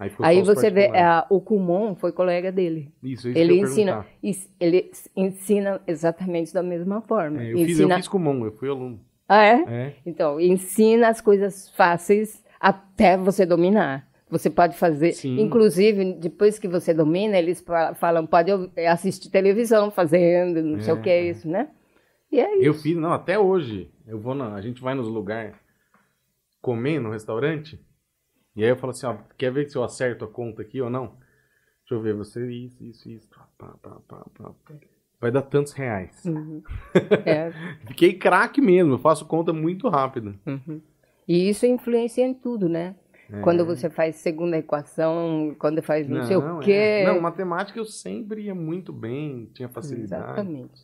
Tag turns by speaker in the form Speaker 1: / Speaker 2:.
Speaker 1: Aí, Aí você vê,
Speaker 2: é, o Kumon foi colega dele. Isso, isso ele ensina, ele ensina exatamente da mesma forma. É, eu, ensina... fiz, eu fiz
Speaker 1: Kumon, eu fui aluno.
Speaker 2: Ah, é? é? Então, ensina as coisas fáceis até você dominar. Você pode fazer, Sim. inclusive, depois que você domina, eles falam, pode é, assistir televisão fazendo, não é. sei o é, que é isso, né? E é isso. Eu
Speaker 3: fiz, não, até hoje. Eu vou na, a gente vai nos lugares comer no restaurante, e aí eu falo assim, ó, quer ver se eu acerto a conta aqui ou não? Deixa eu ver, você isso, isso, isso. Pá, pá, pá, Vai dar tantos reais.
Speaker 2: Uhum. É.
Speaker 3: Fiquei craque mesmo, eu faço conta muito rápido.
Speaker 2: Uhum. E isso influencia em tudo, né? É. Quando você faz segunda equação, quando faz não, não sei o é. quê. É. Não,
Speaker 3: matemática eu sempre ia muito bem, tinha facilidade.
Speaker 2: Exatamente.